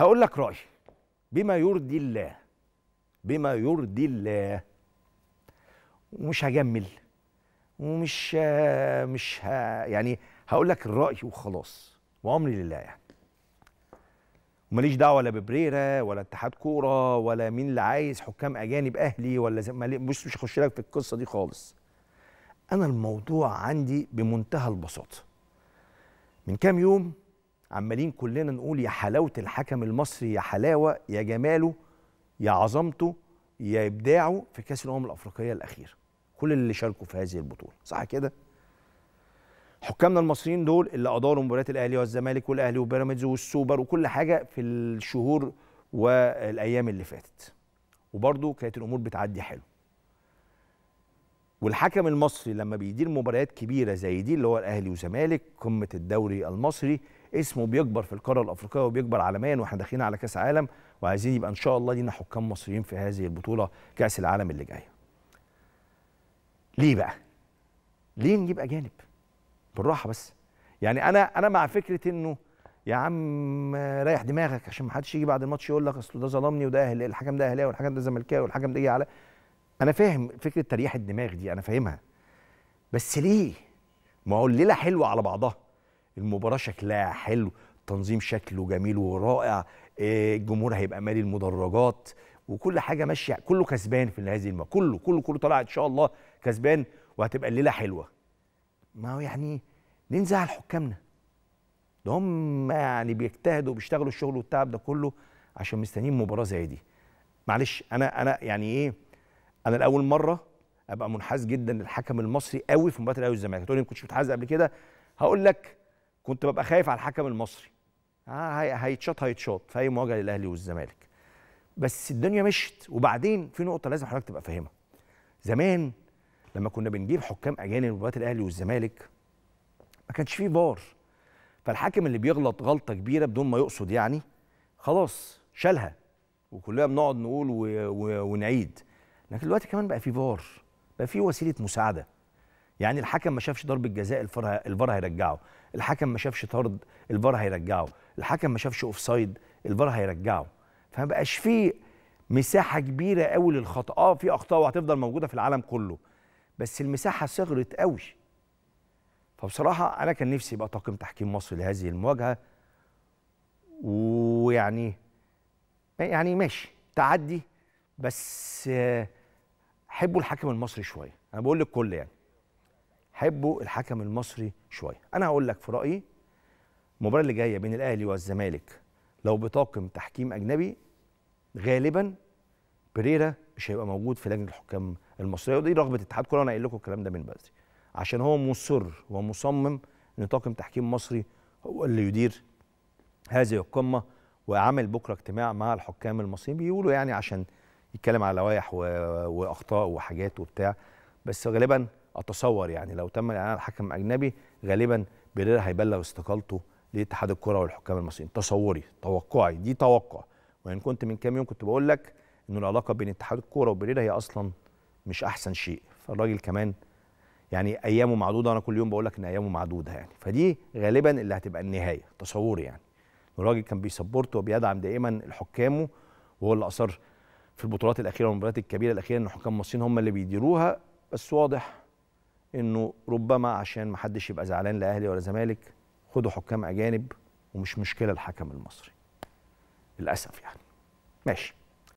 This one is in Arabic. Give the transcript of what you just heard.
هقول لك رأي بما يرضي الله بما يرضي الله ومش هجمل ومش مش ها يعني هقول لك الراي وخلاص وامري لله يعني وماليش دعوه لا ببريرة ولا اتحاد كوره ولا مين اللي عايز حكام اجانب اهلي ولا بص مش هخش لك في القصه دي خالص انا الموضوع عندي بمنتهى البساطه من كام يوم عمالين كلنا نقول يا حلاوه الحكم المصري يا حلاوه يا جماله يا عظمته يا ابداعه في كاس الامم الافريقيه الاخير كل اللي شاركوا في هذه البطوله صح كده حكامنا المصريين دول اللي اداروا مباريات الاهلي والزمالك والاهلي وبيراميدز والسوبر وكل حاجه في الشهور والايام اللي فاتت وبرضه كانت الامور بتعدي حلو والحكم المصري لما بيدير مباريات كبيره زي دي اللي هو الاهلي وزمالك قمه الدوري المصري اسمه بيكبر في القاره الافريقيه وبيكبر عالميا واحنا داخلين على كاس عالم وعايزين يبقى ان شاء الله لينا حكام مصريين في هذه البطوله كاس العالم اللي جايه. ليه بقى؟ ليه نجيب اجانب؟ بالراحه بس. يعني انا انا مع فكره انه يا عم ريح دماغك عشان ما حدش يجي بعد الماتش يقول لك اصل ده ظلمني وده اهلي الحكم ده اهلاوي والحكم ده زملكاوي والحكم ده جه على انا فاهم فكره تريح الدماغ دي انا فاهمها بس ليه؟ ما هو الليله حلوه على بعضها المباراه شكلها حلو التنظيم شكله جميل ورائع آه، الجمهور هيبقى مالي المدرجات وكل حاجه ماشيه كله كسبان في هذه المباراه كله كله كله طالع ان شاء الله كسبان وهتبقى الليله حلوه ما هو يعني ننزل على حكامنا ده هم يعني بيجتهدوا وبيشتغلوا الشغل والتعب ده كله عشان مستنيين مباراه زي دي معلش انا انا يعني ايه انا لاول مره ابقى منحاز جدا للحكم المصري قوي في مباراه الاهلي والزمالك هتقول لي ما كنتش متحاز قبل كده هقول لك كنت ببقى خايف على الحكم المصري آه، هيتشاط هيتشاط في اي مواجهه للاهلي والزمالك بس الدنيا مشت وبعدين في نقطه لازم حضرتك تبقى فاهمها زمان لما كنا بنجيب حكام اجانب مباريات الاهلي والزمالك ما كانش فيه فار فالحاكم اللي بيغلط غلطه كبيره بدون ما يقصد يعني خلاص شالها وكلنا بنقعد نقول ونعيد لكن دلوقتي كمان بقى في فار بقى في وسيله مساعده يعني الحكم ما شافش ضربه جزاء الفار الفار هيرجعه الحكم ما شافش طرد الفار هيرجعه الحكم ما شافش اوفسايد الفار هيرجعه فما بقاش فيه مساحه كبيره قوي للخطا اه في اخطاء وهتفضل موجوده في العالم كله بس المساحه صغرت قوي فبصراحه انا كان نفسي يبقى طاقم تحكيم مصر لهذه المواجهه ويعني يعني ماشي تعدي بس حبوا الحكم المصري شويه انا بقول للكل يعني حبوا الحكم المصري شويه انا هقول لك في رايي المباراه اللي جايه بين الاهلي والزمالك لو بطاقم تحكيم اجنبي غالبا بريرا مش هيبقى موجود في لجنه الحكام المصريه ودي رغبه اتحاد كورة انا قايل لكم الكلام ده من بدري عشان هو مصر ومصمم ان طاقم تحكيم مصري هو اللي يدير هذه القمه وعمل بكره اجتماع مع الحكام المصريين بيقولوا يعني عشان يتكلم على لوائح واخطاء وحاجات وبتاع بس غالبا اتصور يعني لو تم الاعلان عن حكم اجنبي غالبا بيريرا هيبلغ استقالته لاتحاد الكره والحكام المصريين تصوري توقعي دي توقع وان كنت من كام يوم كنت بقول لك ان العلاقه بين اتحاد الكوره وبريرا هي اصلا مش احسن شيء فالراجل كمان يعني ايامه معدوده انا كل يوم بقول لك ان ايامه معدوده يعني فدي غالبا اللي هتبقى النهايه تصوري يعني الراجل كان بيسبورت وبيدعم دائما الحكامه وهو اللي اثر في البطولات الاخيره والمباريات الكبيره الاخيره ان حكام مصريين هم اللي بيديروها بس واضح انه ربما عشان ما حدش يبقى زعلان لا اهلي ولا زمالك خدوا حكام اجانب ومش مشكله الحكم المصري للاسف يعني ماشي